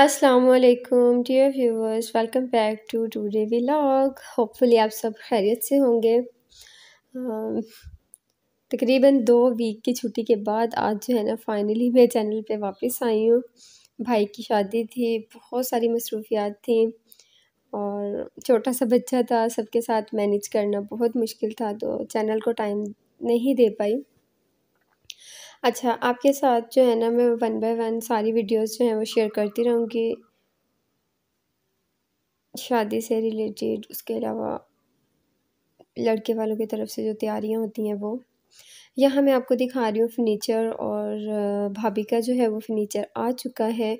Aslam dear viewers welcome back to today vlog hopefully आप सब खैरियत से होंगे um, तकरीबन दो वीक की छुट्टी के बाद आज जो है ना फ़ाइनली मैं चैनल पे वापस आई हूँ भाई की शादी थी बहुत सारी मसरूफियात थी और छोटा सा बच्चा था सबके साथ मैनेज करना बहुत मुश्किल था तो चैनल को टाइम नहीं दे पाई अच्छा, आपके साथ जो है ना मैं वन बाय वन सारी वीडियोज़ जो हैं वो शेयर करती रहूँगी। शादी से रिलेटेड उसके अलावा लड़के वालों की तरफ से जो तैयारियाँ होती हैं वो। यहाँ मैं आपको दिखा रही हूँ फ़र्नीचर और भाभी का जो है वो फ़र्नीचर आ चुका है।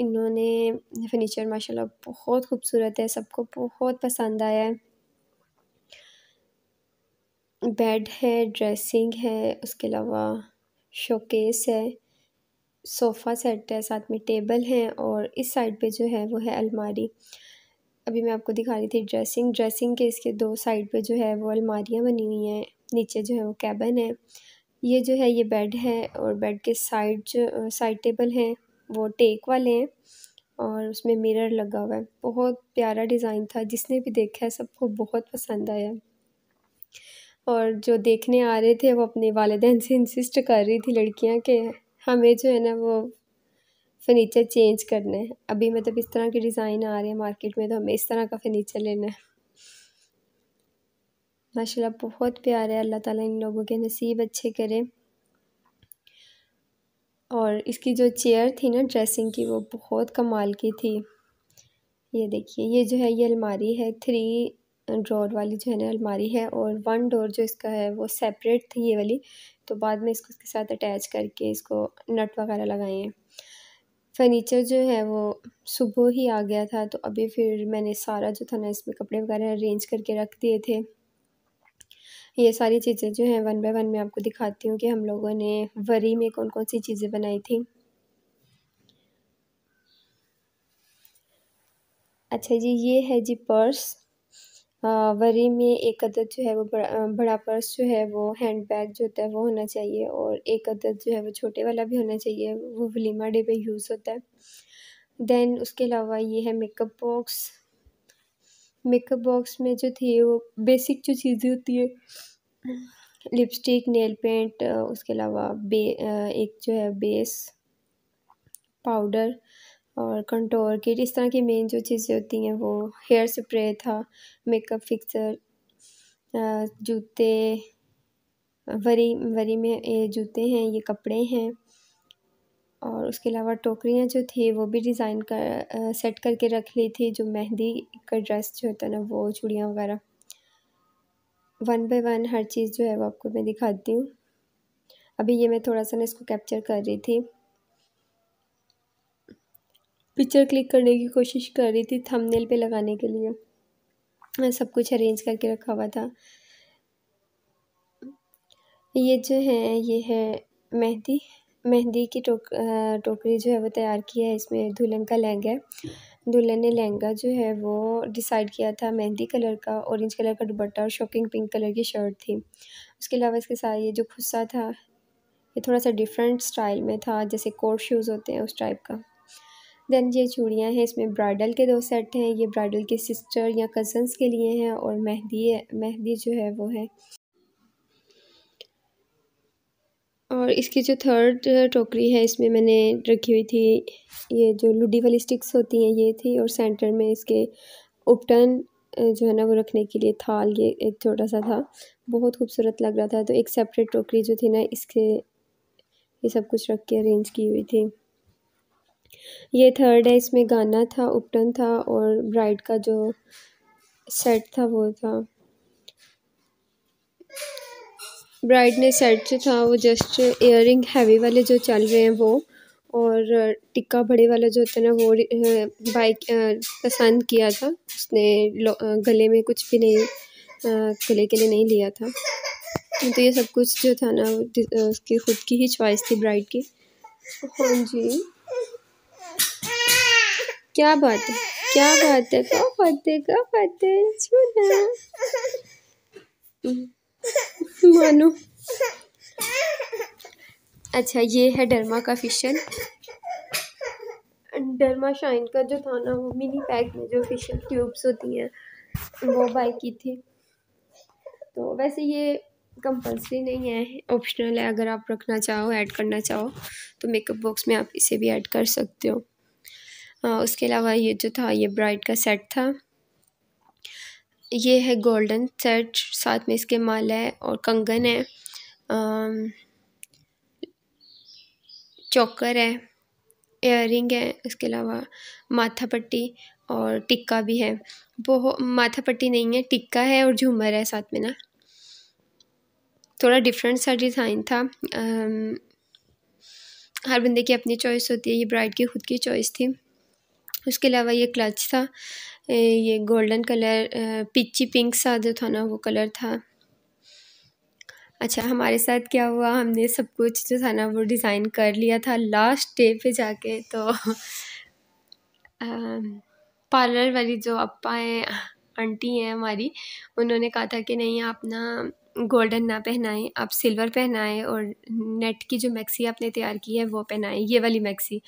इन्होंने फ़र्नीचर माशाल्लाह बहुत खूबसूरत है, सबको बहुत पसंद आया है। बेड है, ड्रेसिंग है, उसके अलावा शोकेस है सोफ़ा सेट है साथ में टेबल है और इस साइड पे जो है वो है अलमारी अभी मैं आपको दिखा रही थी ड्रेसिंग ड्रेसिंग के इसके दो साइड पे जो है वो अलमारियाँ बनी हुई हैं नीचे जो है वो कैबन है ये जो है ये बेड है और बेड के साइड जो साइड टेबल हैं वो टेक वाले हैं और उसमें मिरर लगा हुआ है बहुत प्यारा डिज़ाइन था जिसने भी देखा है सबको बहुत पसंद आया और जो देखने आ रहे थे वो अपने वालदेन से इंसिस्ट कर रही थी लड़कियां के हमें जो है ना वो फ़र्नीचर चेंज करना है अभी मतलब इस तरह के डिज़ाइन आ रहे हैं मार्केट में तो हमें इस तरह का फ़र्नीचर लेना है माशाल्लाह बहुत प्यार है अल्लाह ताला इन लोगों के नसीब अच्छे करे और इसकी जो चेयर थी ना ड्रेसिंग की वो बहुत कमाल की थी ये देखिए ये जो है ये अलमारी है थ्री ड्रॉर वाली जो है ना अलमारी है और वन डोर जो इसका है वो सेपरेट थी ये वाली तो बाद में इसको इसके साथ अटैच करके इसको नट वगैरह लगाए हैं फर्नीचर जो है वो सुबह ही आ गया था तो अभी फिर मैंने सारा जो था ना इसमें कपड़े वगैरह अरेंज करके रख दिए थे ये सारी चीज़ें जो हैं वन बाय वन मैं आपको दिखाती हूँ कि हम लोगों ने वरी में कौन कौन सी चीज़ें बनाई थी अच्छा जी ये है जी पर्स हाँ, वरी में एक अदद जो है वो बड़ा बड़ा पर्स जो है वो हैंड बैग जो होता है वो होना चाहिए और एक अदद जो है वो छोटे वाला भी होना चाहिए वो वलीमा डे पे यूज़ होता है दैन उसके अलावा ये है मेकअप बॉक्स मेकअप बॉक्स में जो थी वो बेसिक जो चीज़ें होती है लिपस्टिक नेल पेंट उसके अलावा बे एक जो है बेस पाउडर और कंटोर किट इस तरह की मेन जो चीज़ें होती हैं वो हेयर स्प्रे था मेकअप फिक्सर जूते वरी वरी में ये जूते हैं ये कपड़े हैं और उसके अलावा टोकरियाँ जो थी वो भी डिज़ाइन कर सेट करके रख ली थी जो मेहंदी का ड्रेस जो होता है ना वो चूड़ियाँ वगैरह वन बाय वन हर चीज़ जो है वो आपको मैं दिखाती हूँ अभी ये मैं थोड़ा सा ना इसको कैप्चर कर रही थी पिक्चर क्लिक करने की कोशिश कर रही थी थंबनेल पे लगाने के लिए सब कुछ अरेंज करके रखा हुआ था ये जो है ये है मेहंदी मेहंदी की टोक टोकरी जो है वो तैयार की है इसमें दुल्हन का लहंगा है दुल्हन ने लहंगा जो है वो डिसाइड किया था मेहंदी कलर का ऑरेंज कलर का दुपट्टा और शॉकिंग पिंक कलर की शर्ट थी उसके अलावा इसके साथ ये जो खुस्सा था ये थोड़ा सा डिफरेंट स्टाइल में था जैसे कोट शूज़ होते हैं उस टाइप का देन ये चूड़ियाँ हैं इसमें ब्राइडल के दो सेट हैं ये ब्राइडल के सिस्टर या कज़न्स के लिए हैं और मेहंदी मेहंदी जो है वो है और इसकी जो थर्ड टोकरी है इसमें मैंने रखी हुई थी ये जो लुडी वाली स्टिक्स होती हैं ये थी और सेंटर में इसके उपटन जो है ना वो रखने के लिए थाल ये एक छोटा सा था बहुत खूबसूरत लग रहा था तो एक सेपरेट टोकरी जो थी ना इसके ये सब कुछ रख के अरेंज की हुई थी ये थर्ड है इसमें गाना था उपटन था और ब्राइड का जो सेट था वो था ब्राइड ने सेट जो था वो जस्ट इयर हैवी वाले जो चल रहे हैं वो और टिक्का बड़े वाला जो होता है ना वो बाइक पसंद किया था उसने गले में कुछ भी नहीं गले के लिए नहीं लिया था तो ये सब कुछ जो था ना उसकी ख़ुद की ही चॉइस थी ब्राइड की हाँ जी क्या बात है क्या बात है क्या बात है क्या बात है छोटा मानो अच्छा ये है डरमा का फिशन डरमा शाइन का जो था ना वो मिनी पैक में जो फिशल ट्यूब्स होती हैं वो बाई की थी तो वैसे ये कंपलसरी नहीं है ऑप्शनल है अगर आप रखना चाहो ऐड करना चाहो तो मेकअप बॉक्स में आप इसे भी ऐड कर सकते हो उसके अलावा ये जो था ये ब्राइड का सेट था ये है गोल्डन सेट साथ में इसके माल है और कंगन है चौकर है एयर है उसके अलावा माथा पट्टी और टिक्का भी है वो माथा पट्टी नहीं है टिक्का है और झूमर है साथ में ना थोड़ा डिफरेंट सा डिज़ाइन था आ, हर बंदे की अपनी चॉइस होती है ये ब्राइड की खुद की चॉइस थी उसके अलावा ये क्लच था ये गोल्डन कलर पिची पिंक सा जो था ना वो कलर था अच्छा हमारे साथ क्या हुआ हमने सब कुछ जो था ना वो डिज़ाइन कर लिया था लास्ट डे पे जाके तो पार्लर वाली जो अपा हैं आंटी हैं हमारी उन्होंने कहा था कि नहीं आप ना गोल्डन ना पहनाएं आप सिल्वर पहनाएं और नेट की जो मैक्सी आपने तैयार की है वो पहनाएं ये वाली मैक्सी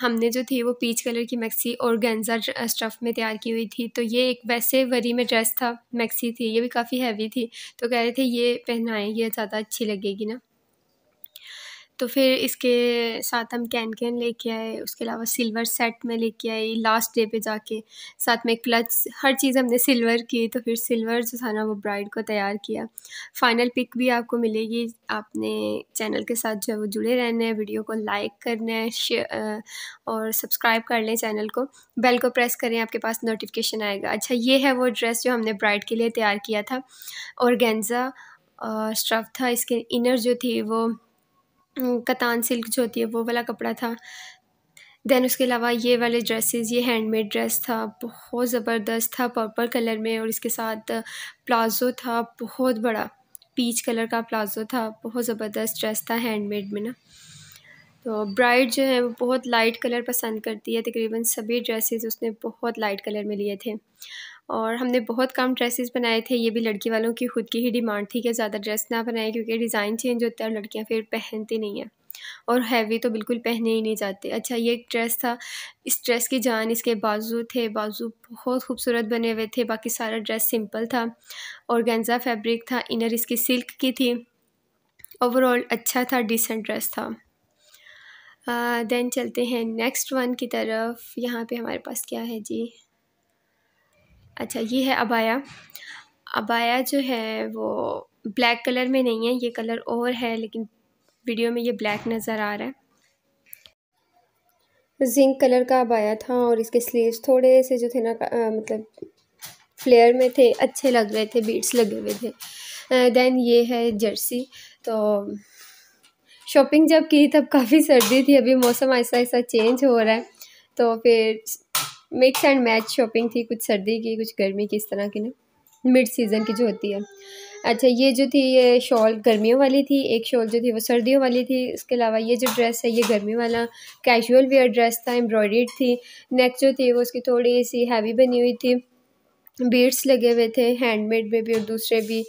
हमने जो थी वो पीच कलर की मैक्सी और गेंजा स्टफ़ में तैयार की हुई थी तो ये एक वैसे वरी में ड्रेस था मैक्सी थी ये भी काफ़ी हैवी थी तो कह रहे थे ये पहनाएं ये ज़्यादा अच्छी लगेगी ना तो फिर इसके साथ हम कैन कैन लेके आए उसके अलावा सिल्वर सेट में लेके आए लास्ट डे पे जाके साथ में क्लच हर चीज़ हमने सिल्वर की तो फिर सिल्वर जो था ना वो ब्राइड को तैयार किया फाइनल पिक भी आपको मिलेगी आपने चैनल के साथ जो है वो जुड़े रहने हैं वीडियो को लाइक करना है और सब्सक्राइब कर लें चैनल को बेल को प्रेस करें आपके पास नोटिफिकेशन आएगा अच्छा ये है वो ड्रेस जो हमने ब्राइड के लिए तैयार किया था और गेंजा था इसके इनर जो थी वो कतान सिल्क जो होती है वो वाला कपड़ा था देन उसके अलावा ये वाले ड्रेसेस ये हैंडमेड ड्रेस था बहुत ज़बरदस्त था पर्पल कलर में और इसके साथ प्लाज़ो था बहुत बड़ा पीच कलर का प्लाज़ो था बहुत ज़बरदस्त ड्रेस था हैंडमेड में ना तो ब्राइड जो है वो बहुत लाइट कलर पसंद करती है तकरीबन सभी ड्रेसेस उसने बहुत लाइट कलर में लिए थे और हमने बहुत कम ड्रेसेस बनाए थे ये भी लड़की वालों की खुद की ही डिमांड थी कि ज़्यादा ड्रेस ना बनाए क्योंकि डिज़ाइन चेंज होता है और लड़कियाँ फिर पहनती नहीं हैं और हैवी तो बिल्कुल पहने ही नहीं जाते अच्छा ये एक ड्रेस था इस ड्रेस की जान इसके बाजू थे बाजू बहुत खूबसूरत बने हुए थे बाकी सारा ड्रेस सिंपल था और गेंजा फैब्रिक था इनर इसकी सिल्क की थी ओवरऑल अच्छा था डिसेंट ड्रेस था देन चलते हैं नेक्स्ट वन की तरफ यहाँ पे हमारे पास क्या है जी अच्छा ये है अबाया अबाया जो है वो ब्लैक कलर में नहीं है ये कलर और है लेकिन वीडियो में ये ब्लैक नज़र आ रहा है जिंक कलर का अबाया था और इसके स्लीव्स थोड़े से जो थे ना आ, मतलब फ्लेयर में थे अच्छे लग रहे थे बीट्स लगे हुए थे देन ये है जर्सी तो शॉपिंग जब की तब काफ़ी सर्दी थी अभी मौसम ऐसा ऐसा चेंज हो रहा है तो फिर मिक्स एंड मैच शॉपिंग थी कुछ सर्दी की कुछ गर्मी की इस तरह की ना मिड सीज़न की जो होती है अच्छा ये जो थी ये शॉल गर्मियों वाली थी एक शॉल जो थी वो सर्दियों वाली थी इसके अलावा ये जो ड्रेस है ये गर्मी वाला कैजुअल वेयर ड्रेस था एम्ब्रॉयड थी नेक जो थी वो उसकी थोड़ी सी हैवी बनी हुई थी बीड्स लगे हुए थे हैंडमेड में भी और दूसरे भी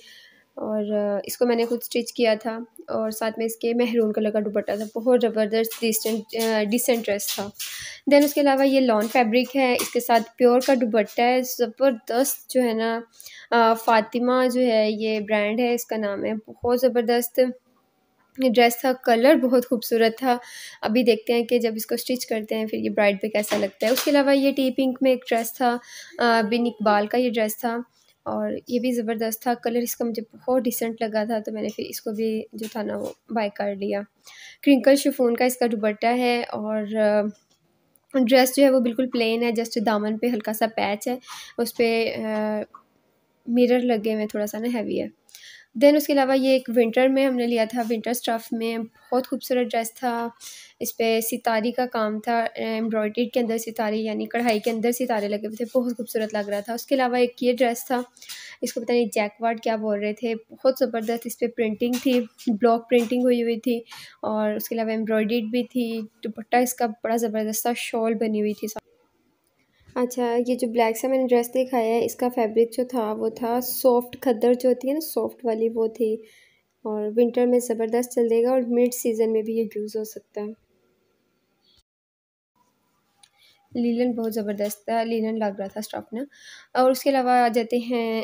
और इसको मैंने खुद स्टिच किया था और साथ में इसके महरून कलर का दुपट्टा था बहुत ज़बरदस्त डिसेंट डिसेंट ड्रेस था देन उसके अलावा ये लॉन फैब्रिक है इसके साथ प्योर का दुपट्टा है ज़बरदस्त जो है ना फातिमा जो है ये ब्रांड है इसका नाम है बहुत ज़बरदस्त ड्रेस था कलर बहुत खूबसूरत था अभी देखते हैं कि जब इसको स्टिच करते हैं फिर ये ब्राइड पे कैसा लगता है उसके अलावा ये टी पिंक में एक ड्रेस था बिन इकबाल का ये ड्रेस था और ये भी ज़बरदस्त था कलर इसका मुझे बहुत डिसेंट लगा था तो मैंने फिर इसको भी जो था ना वो बाय कर लिया क्रिंकल शिफोन का इसका दुबट्टा है और ड्रेस जो है वो बिल्कुल प्लेन है जस्ट दामन पे हल्का सा पैच है उस पर मिरर लगे हुए थोड़ा सा ना हैवी है देन उसके अलावा ये एक विंटर में हमने लिया था विंटर स्टफ़ में बहुत खूबसूरत ड्रेस था इस पर सितारी का काम था एम्ब्रॉयडरी के अंदर सितारे यानी कढ़ाई के अंदर सितारे लगे हुए थे बहुत खूबसूरत लग रहा था उसके अलावा एक ये ड्रेस था इसको पता नहीं जैकवाड क्या बोल रहे थे बहुत ज़बरदस्त इस पर प्रिंटिंग थी ब्लॉक प्रिंटिंग हुई हुई थी और उसके अलावा एम्ब्रॉयड भी थी दुपट्टा इसका बड़ा ज़बरदस्त था शॉल बनी हुई थी अच्छा ये जो ब्लैक सा मैंने ड्रेस दिखाया है इसका फैब्रिक जो था वो था सॉफ्ट खद्दर जो होती है ना सॉफ्ट वाली वो थी और विंटर में ज़बरदस्त चल देगा और मिड सीज़न में भी ये यूज़ हो सकता है लीलन बहुत ज़बरदस्त था लीलन लग रहा था स्टॉक ना और उसके अलावा आ जाते हैं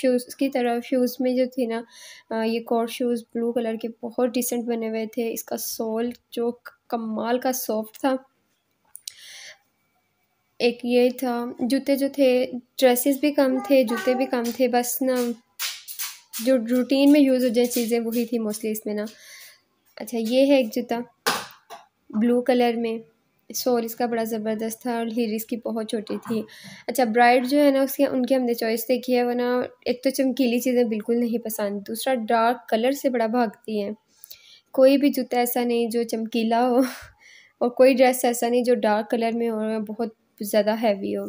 शूज़ की तरफ शूज़ में जो थे ना ये कॉर्ड शूज़ ब्लू कलर के बहुत डिसेंट बने हुए थे इसका सोल जो कमाल का सॉफ्ट था एक ये था जूते जो थे ड्रेसेस भी कम थे जूते भी कम थे बस ना जो रूटीन में यूज़ हो जाए चीज़ें वही थी मोस्टली इसमें ना अच्छा ये है एक जूता ब्लू कलर में सोल इसका बड़ा ज़बरदस्त था और हीर इसकी बहुत छोटी थी अच्छा ब्राइड जो है ना उसके उनकी हमने चॉइस देखी है वरना एक तो चमकीली चीज़ें बिल्कुल नहीं पसंद दूसरा डार्क कलर से बड़ा भागती है कोई भी जूता ऐसा नहीं जो चमकीला हो और कोई ड्रेस ऐसा नहीं जो डार्क कलर में हो बहुत ज़्यादा हैवी हो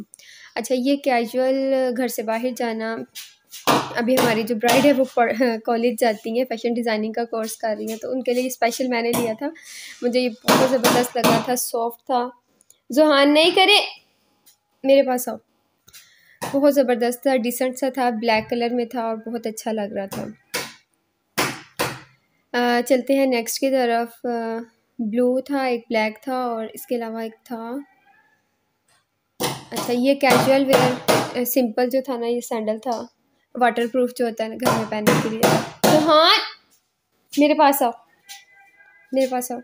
अच्छा ये कैजुअल घर से बाहर जाना अभी हमारी जो ब्राइड है वो कॉलेज जाती हैं फैशन डिज़ाइनिंग का कोर्स कर रही हैं तो उनके लिए स्पेशल मैंने लिया था मुझे ये बहुत ज़बरदस्त लगा था सॉफ्ट था जुहान नहीं करे मेरे पास आओ बहुत ज़बरदस्त था डिसेंट सा था ब्लैक कलर में था और बहुत अच्छा लग रहा था चलते हैं नेक्स्ट की तरफ ब्लू था एक ब्लैक था और इसके अलावा एक था अच्छा ये कैजुअल वेयर सिंपल जो था ना ये सैंडल था वाटर प्रूफ जो होता है ना घर में पहनने के लिए तो हाँ मेरे पास आओ मेरे पास आओ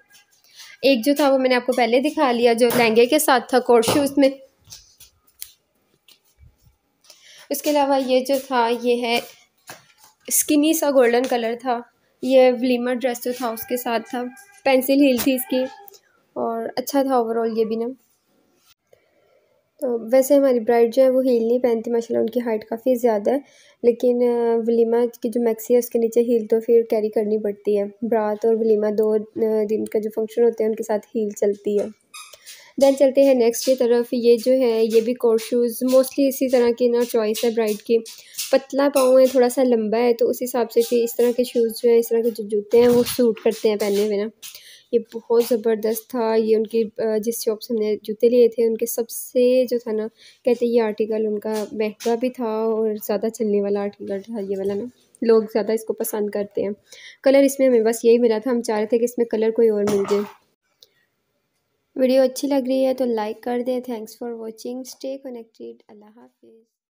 एक जो था वो मैंने आपको पहले दिखा लिया जो लहंगे के साथ था कोट शूज़ में उसके अलावा ये जो था ये है स्किनी सा गोल्डन कलर था ये व्लीमर ड्रेस जो था उसके साथ था पेंसिल हील थी इसकी और अच्छा था ओवरऑल ये भी ना तो वैसे हमारी ब्राइड जो है वो हील नहीं पहनती माशाल्लाह उनकी हाइट काफ़ी ज़्यादा है लेकिन वलीमा की जो मैक्सी है उसके नीचे हील तो फिर कैरी करनी पड़ती है ब्रात और वलीमा दो दिन का जो फंक्शन होते हैं उनके साथ हील चलती है दैन चलते हैं नेक्स्ट की तरफ ये जो है ये भी कोर्ट शूज़ मोस्टली इसी तरह की ना चॉइस है ब्राइड की पतला पाँव है थोड़ा सा लंबा है तो उस हिसाब से कि इस तरह के शूज़ जो है इस तरह के जो जूते हैं वो सूट करते हैं पहने हुए ना ये बहुत ज़बरदस्त था ये उनकी जिस शॉप से हमने जूते लिए थे उनके सबसे जो था ना कहते ये आर्टिकल उनका महंगा भी था और ज़्यादा चलने वाला आर्टिकल था ये वाला ना लोग ज़्यादा इसको पसंद करते हैं कलर इसमें हमें बस यही मिला था हम चाह रहे थे कि इसमें कलर कोई और मिल जाए वीडियो अच्छी लग रही है तो लाइक कर दें thanks for watching stay connected अल्लाह हाफिज़